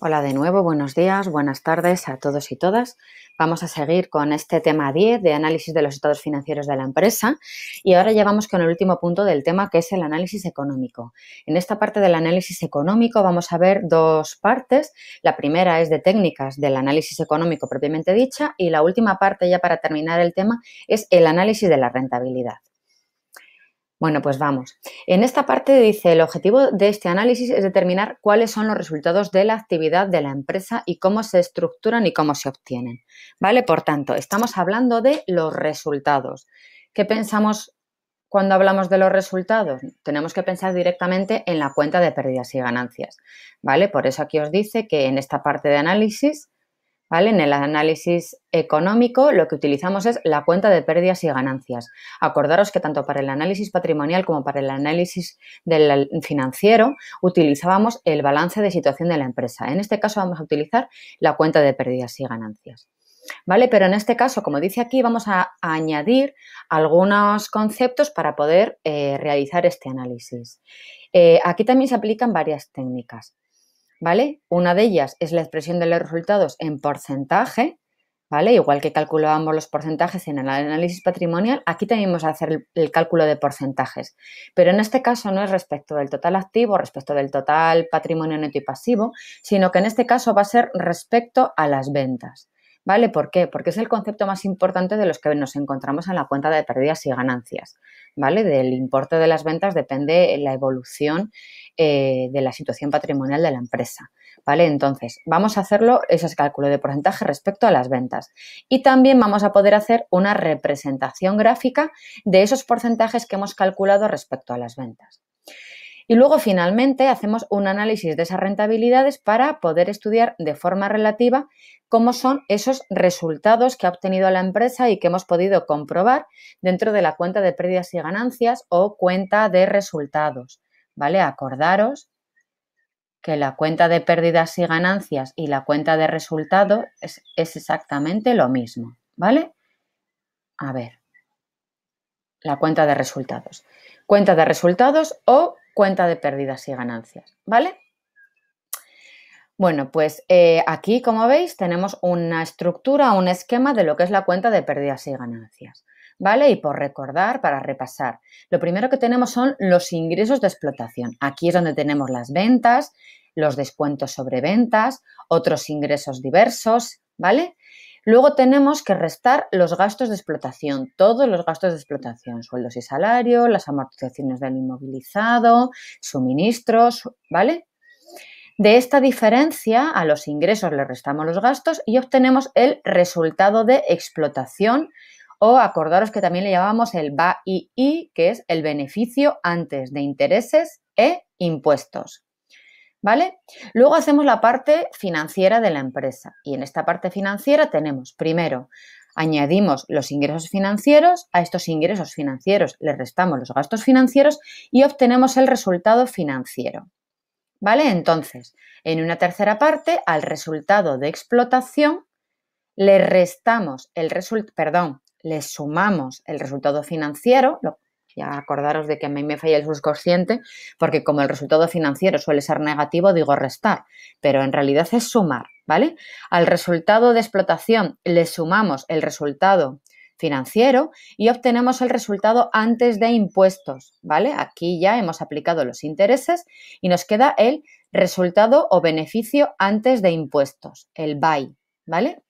Hola de nuevo, buenos días, buenas tardes a todos y todas. Vamos a seguir con este tema 10 de análisis de los estados financieros de la empresa y ahora ya vamos con el último punto del tema que es el análisis económico. En esta parte del análisis económico vamos a ver dos partes. La primera es de técnicas del análisis económico propiamente dicha y la última parte ya para terminar el tema es el análisis de la rentabilidad. Bueno, pues vamos. En esta parte dice, el objetivo de este análisis es determinar cuáles son los resultados de la actividad de la empresa y cómo se estructuran y cómo se obtienen. ¿Vale? Por tanto, estamos hablando de los resultados. ¿Qué pensamos cuando hablamos de los resultados? Tenemos que pensar directamente en la cuenta de pérdidas y ganancias. ¿Vale? Por eso aquí os dice que en esta parte de análisis en el análisis económico lo que utilizamos es la cuenta de pérdidas y ganancias. Acordaros que tanto para el análisis patrimonial como para el análisis del financiero utilizábamos el balance de situación de la empresa. En este caso vamos a utilizar la cuenta de pérdidas y ganancias. ¿Vale? Pero en este caso, como dice aquí, vamos a, añadir algunos conceptos para poder eh, realizar este análisis. Eh, aquí también se aplican varias técnicas. ¿vale? Una de ellas es la expresión de los resultados en porcentaje, ¿vale? Igual que calculábamos los porcentajes en el análisis patrimonial, aquí tenemos que a hacer el, cálculo de porcentajes, pero en este caso no es respecto del total activo, respecto del total patrimonio neto y pasivo, sino que en este caso va a ser respecto a las ventas. ¿Vale? ¿Por qué? Porque es el concepto más importante de los que nos encontramos en la cuenta de pérdidas y ganancias. ¿Vale? Del importe de las ventas depende la evolución eh, de la situación patrimonial de la empresa. ¿Vale? Entonces, vamos a hacerlo, ese es cálculo de porcentaje respecto a las ventas. Y también vamos a poder hacer una representación gráfica de esos porcentajes que hemos calculado respecto a las ventas. Y luego finalmente hacemos un análisis de esas rentabilidades para poder estudiar de forma relativa cómo son esos resultados que ha obtenido la empresa y que hemos podido comprobar dentro de la cuenta de pérdidas y ganancias o cuenta de resultados. ¿Vale? Acordaros que la cuenta de pérdidas y ganancias y la cuenta de resultados es, exactamente lo mismo. ¿Vale? A ver la cuenta de resultados. Cuenta de resultados o cuenta de pérdidas y ganancias, ¿vale? Bueno, pues eh, aquí, como veis, tenemos una estructura, un esquema de lo que es la cuenta de pérdidas y ganancias. ¿Vale? Y por recordar, para repasar, lo primero que tenemos son los ingresos de explotación. Aquí es donde tenemos las ventas, los descuentos sobre ventas, otros ingresos diversos, ¿vale? Luego tenemos que restar los gastos de explotación, todos los gastos de explotación, sueldos y salario, las amortizaciones del inmovilizado, suministros, ¿vale? De esta diferencia a los ingresos le restamos los gastos y obtenemos el resultado de explotación o acordaros que también le llamamos el BAII, que es el beneficio antes de intereses e impuestos. ¿Vale? Luego hacemos la parte financiera de la empresa. Y en esta parte financiera tenemos, primero, añadimos los ingresos financieros, a estos ingresos financieros le restamos los gastos financieros y obtenemos el resultado financiero. ¿Vale? Entonces, en una tercera parte, al resultado de explotación, le restamos perdón, le sumamos el resultado financiero, lo ya acordaros de que a mí me falla el subconsciente, porque como el resultado financiero suele ser negativo, digo restar, pero en realidad es sumar, ¿vale? Al resultado de explotación le sumamos el resultado financiero y obtenemos el resultado antes de impuestos, ¿vale? Aquí ya hemos aplicado los intereses y nos queda el resultado o beneficio antes de impuestos, el by, ¿vale?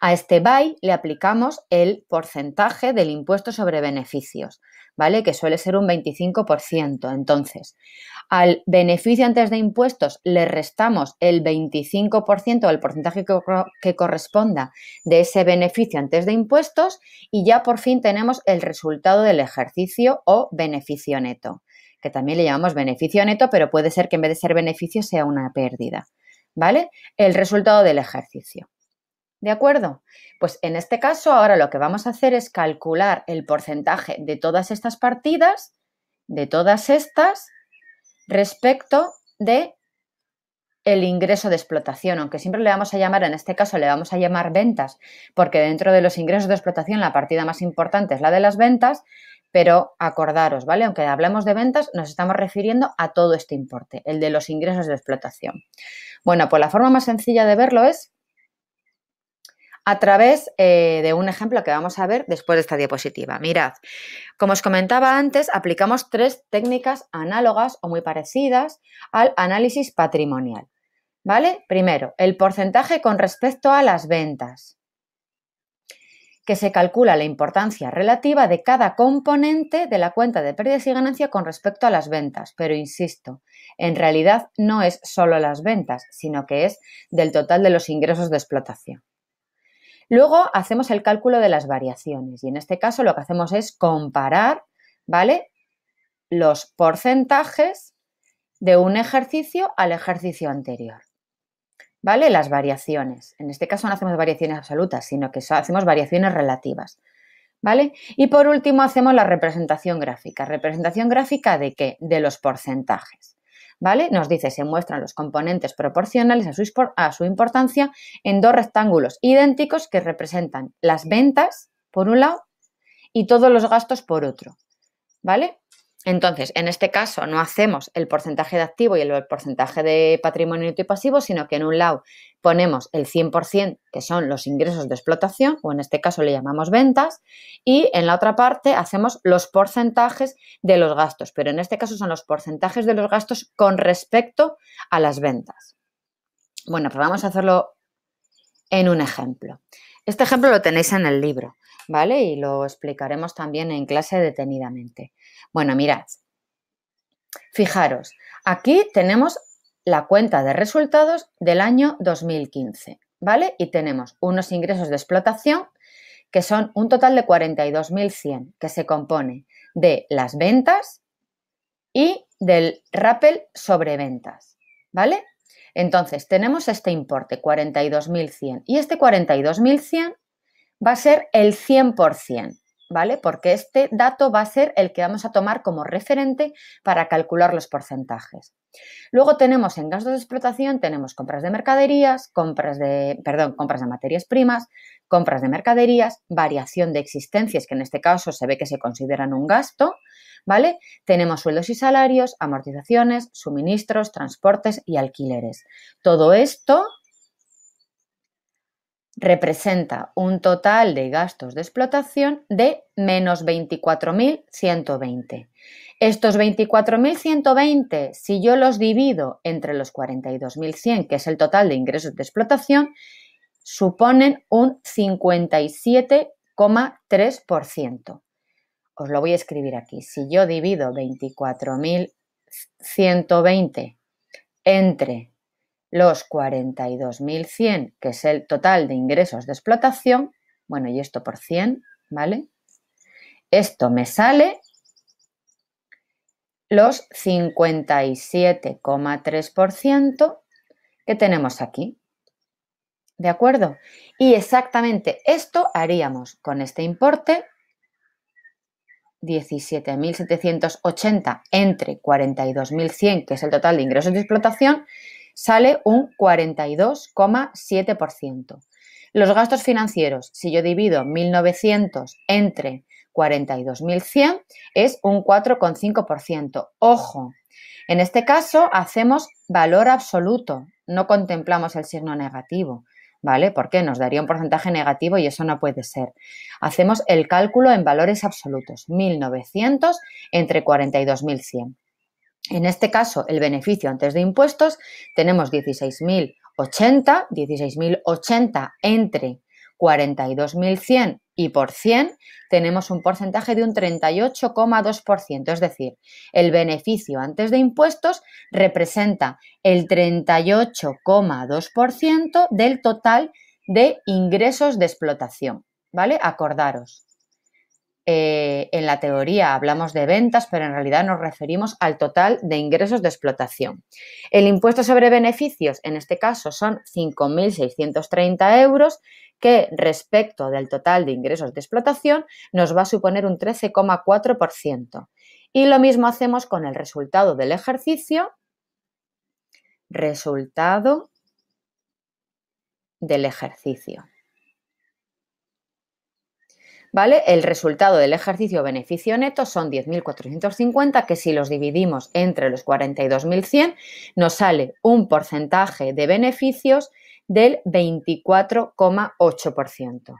A este BY le aplicamos el porcentaje del impuesto sobre beneficios, ¿vale? Que suele ser un 25%. Entonces, al beneficio antes de impuestos le restamos el 25% o el porcentaje que corresponda de ese beneficio antes de impuestos y ya por fin tenemos el resultado del ejercicio o beneficio neto, que también le llamamos beneficio neto, pero puede ser que en vez de ser beneficio sea una pérdida, ¿vale? El resultado del ejercicio. ¿De acuerdo? Pues en este caso ahora lo que vamos a hacer es calcular el porcentaje de todas estas partidas, de todas estas, respecto de el ingreso de explotación, aunque siempre le vamos a llamar, en este caso le vamos a llamar ventas, porque dentro de los ingresos de explotación la partida más importante es la de las ventas, pero acordaros, ¿vale? Aunque hablemos de ventas, nos estamos refiriendo a todo este importe, el de los ingresos de explotación. Bueno, pues la forma más sencilla de verlo es a través eh, de un ejemplo que vamos a ver después de esta diapositiva. Mirad, como os comentaba antes, aplicamos tres técnicas análogas o muy parecidas al análisis patrimonial. ¿Vale? Primero, el porcentaje con respecto a las ventas, que se calcula la importancia relativa de cada componente de la cuenta de pérdidas y ganancias con respecto a las ventas. Pero insisto, en realidad no es solo las ventas, sino que es del total de los ingresos de explotación. Luego hacemos el cálculo de las variaciones y en este caso lo que hacemos es comparar, ¿vale? Los porcentajes de un ejercicio al ejercicio anterior. ¿Vale? Las variaciones. En este caso no hacemos variaciones absolutas, sino que hacemos variaciones relativas. ¿Vale? Y por último hacemos la representación gráfica. ¿Representación gráfica de qué? De los porcentajes. ¿vale? Nos dice, se muestran los componentes proporcionales a su, a su importancia en dos rectángulos idénticos que representan las ventas, por un lado, y todos los gastos por otro, ¿vale? Entonces, en este caso no hacemos el porcentaje de activo y el porcentaje de patrimonio neto y pasivo, sino que en un lado ponemos el 100%, que son los ingresos de explotación, o en este caso le llamamos ventas, y en la otra parte hacemos los porcentajes de los gastos, pero en este caso son los porcentajes de los gastos con respecto a las ventas. Bueno, pues vamos a hacerlo en un ejemplo. Este ejemplo lo tenéis en el libro. ¿vale? Y lo explicaremos también en clase detenidamente. Bueno, mirad. Fijaros, aquí tenemos la cuenta de resultados del año 2015, ¿vale? Y tenemos unos ingresos de explotación que son un total de 42.100, que se compone de las ventas y del rappel sobre ventas, ¿vale? Entonces, tenemos este importe, 42.100, y este 42.100 va a ser el 100%, ¿vale? Porque este dato va a ser el que vamos a tomar como referente para calcular los porcentajes. Luego tenemos en gastos de explotación, tenemos compras de mercaderías, compras de, perdón, compras de materias primas, compras de mercaderías, variación de existencias, que en este caso se ve que se consideran un gasto, ¿vale? Tenemos sueldos y salarios, amortizaciones, suministros, transportes y alquileres. Todo esto representa un total de gastos de explotación de menos 24.120. Estos 24.120, si yo los divido entre los 42.100, que es el total de ingresos de explotación, suponen un 57,3%. Os lo voy a escribir aquí. Si yo divido 24.120 entre los 42.100, que es el total de ingresos de explotación, bueno, y esto por 100, ¿vale? Esto me sale los 57,3% que tenemos aquí. ¿De acuerdo? Y exactamente esto haríamos con este importe 17.780 entre 42.100, que es el total de ingresos de explotación, sale un 42,7%. Los gastos financieros, si yo divido 1.900 entre 42.100, es un 4,5%. Ojo, en este caso hacemos valor absoluto, no contemplamos el signo negativo. ¿Vale? Porque nos daría un porcentaje negativo y eso no puede ser. Hacemos el cálculo en valores absolutos, 1900 entre 42.100. En este caso, el beneficio antes de impuestos, tenemos 16.080, 16.080 entre 42.100 y por 100 tenemos un porcentaje de un 38,2%, es decir, el beneficio antes de impuestos representa el 38,2% del total de ingresos de explotación, ¿vale? Acordaros, eh, en la teoría hablamos de ventas, pero en realidad nos referimos al total de ingresos de explotación. El impuesto sobre beneficios, en este caso, son 5.630 euros, que respecto del total de ingresos de explotación nos va a suponer un 13,4%. Y lo mismo hacemos con el resultado del ejercicio. Resultado del ejercicio. ¿vale? El resultado del ejercicio beneficio neto son 10.450, que si los dividimos entre los 42.100, nos sale un porcentaje de beneficios del 24,8%.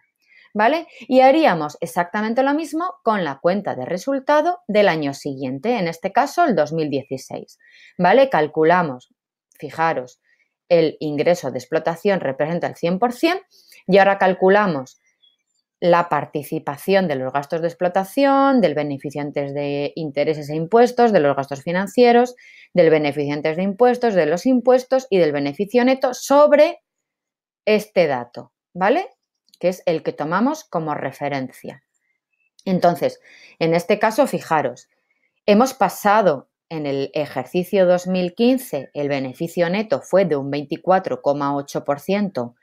¿Vale? Y haríamos exactamente lo mismo con la cuenta de resultado del año siguiente, en este caso el 2016. ¿Vale? Calculamos, fijaros, el ingreso de explotación representa el 100% y ahora calculamos la participación de los gastos de explotación, del beneficiantes de intereses e impuestos, de los gastos financieros, del beneficiantes de impuestos, de los impuestos y del beneficio neto sobre este dato, ¿vale? Que es el que tomamos como referencia. Entonces, en este caso, fijaros, hemos pasado en el ejercicio 2015, el beneficio neto fue de un 24,8%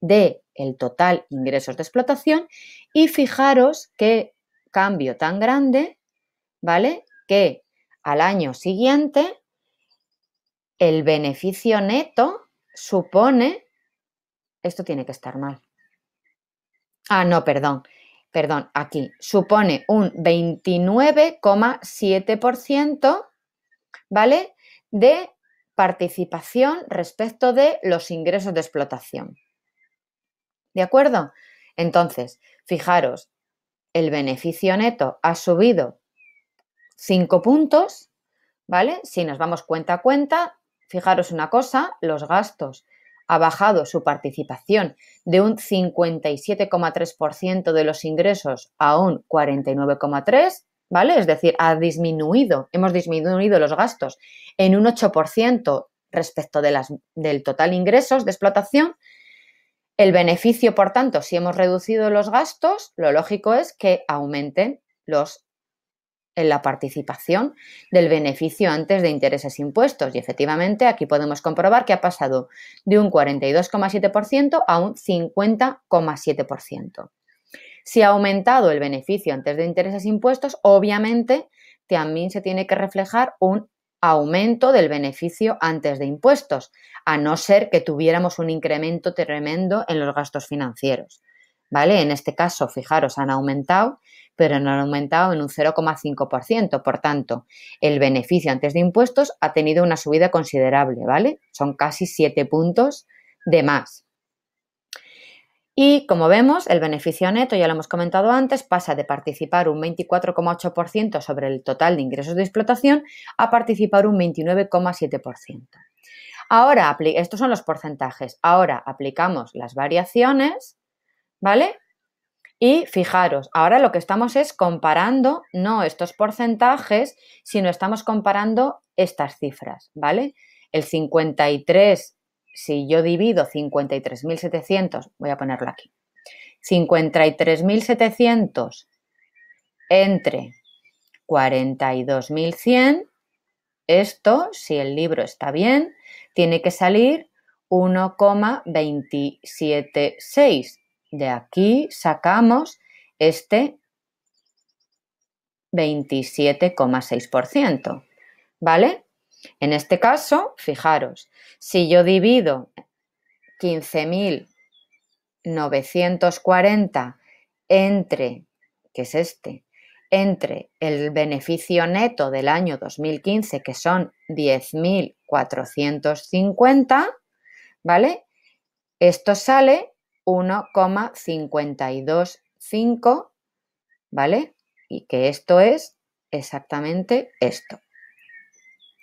de el total ingresos de explotación y fijaros qué cambio tan grande, ¿vale? Que al año siguiente el beneficio neto supone, esto tiene que estar mal. Ah, no, perdón, perdón, aquí supone un 29,7%, ¿vale? De participación respecto de los ingresos de explotación. ¿De acuerdo? Entonces, fijaros, el beneficio neto ha subido 5 puntos, ¿vale? Si nos vamos cuenta a cuenta, fijaros una cosa, los gastos ha bajado su participación de un 57,3% de los ingresos a un 49,3%, ¿vale? Es decir, ha disminuido, hemos disminuido los gastos en un 8% respecto de las, del total ingresos de explotación el beneficio, por tanto, si hemos reducido los gastos, lo lógico es que aumenten los en la participación del beneficio antes de intereses impuestos. Y efectivamente aquí podemos comprobar que ha pasado de un 42,7% a un 50,7%. Si ha aumentado el beneficio antes de intereses impuestos, obviamente también se tiene que reflejar un aumento del beneficio antes de impuestos, a no ser que tuviéramos un incremento tremendo en los gastos financieros. ¿Vale? En este caso, fijaros, han aumentado, pero no han aumentado en un 0,5%. Por tanto, el beneficio antes de impuestos ha tenido una subida considerable, ¿vale? Son casi 7 puntos de más. Y como vemos, el beneficio neto, ya lo hemos comentado antes, pasa de participar un 24,8% sobre el total de ingresos de explotación a participar un 29,7%. Ahora, estos son los porcentajes. Ahora aplicamos las variaciones, ¿vale? Y fijaros, ahora lo que estamos es comparando no estos porcentajes, sino estamos comparando estas cifras, ¿vale? El 53 si yo divido 53.700, voy a ponerlo aquí, 53.700 entre 42.100, esto, si el libro está bien, tiene que salir 1,276. De aquí sacamos este 27,6%, ¿vale? En este caso, fijaros, si yo divido 15.940 entre, que es este, entre el beneficio neto del año 2015, que son 10.450, ¿vale? Esto sale 1,525, ¿vale? Y que esto es exactamente esto.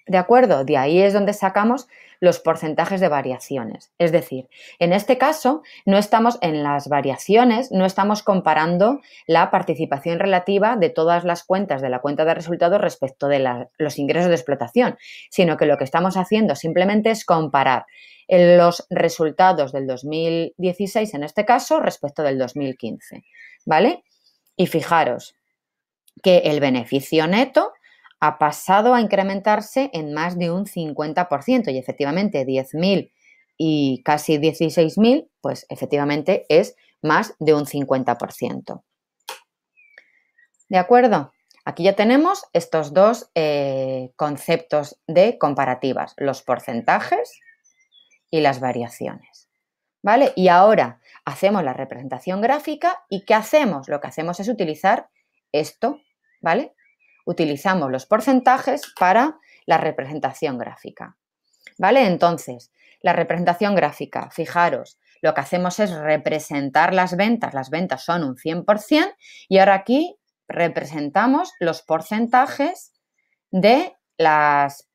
¿De acuerdo? De ahí es donde sacamos los porcentajes de variaciones. Es decir, en este caso no estamos en las variaciones, no estamos comparando la participación relativa de todas las cuentas de la cuenta de resultados respecto de los ingresos de explotación, sino que lo que estamos haciendo simplemente es comparar los resultados del 2016, en este caso, respecto del 2015. ¿Vale? Y fijaros que el beneficio neto ha pasado a incrementarse en más de un 50% y efectivamente 10.000 y casi 16.000, pues efectivamente es más de un 50%. ¿De acuerdo? Aquí ya tenemos estos dos eh, conceptos de comparativas, los porcentajes y las variaciones. ¿Vale? Y ahora hacemos la representación gráfica y ¿qué hacemos? Lo que hacemos es utilizar esto, ¿vale? utilizamos los porcentajes para la representación gráfica. ¿Vale? Entonces, la representación gráfica, fijaros, lo que hacemos es representar las ventas, las ventas son un 100% y ahora aquí representamos los porcentajes de las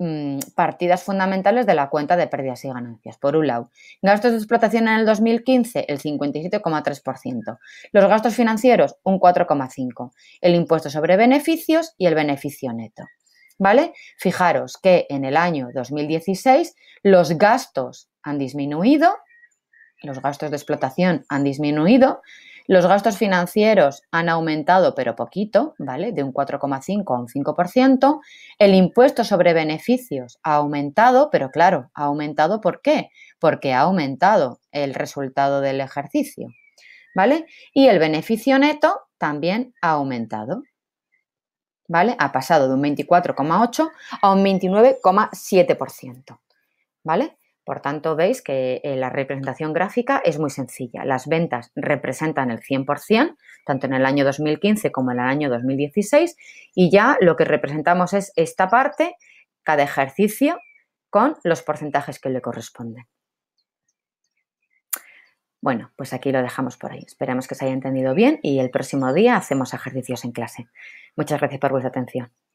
Mm, partidas fundamentales de la cuenta de pérdidas y ganancias. Por un lado, gastos de explotación en el 2015, el 57,3%. Los gastos financieros, un 4,5%. El impuesto sobre beneficios y el beneficio neto. ¿Vale? Fijaros que en el año 2016 los gastos han disminuido, los gastos de explotación han disminuido, los gastos financieros han aumentado, pero poquito, ¿vale? De un 4,5 a un 5%. El impuesto sobre beneficios ha aumentado, pero claro, ha aumentado ¿por qué? Porque ha aumentado el resultado del ejercicio, ¿vale? Y el beneficio neto también ha aumentado. ¿Vale? Ha pasado de un 24,8 a un 29,7%. ¿Vale? Por tanto, veis que eh, la representación gráfica es muy sencilla. Las ventas representan el 100%, tanto en el año 2015 como en el año 2016, y ya lo que representamos es esta parte, cada ejercicio, con los porcentajes que le corresponden. Bueno, pues aquí lo dejamos por ahí. Esperamos que se haya entendido bien y el próximo día hacemos ejercicios en clase. Muchas gracias por vuestra atención.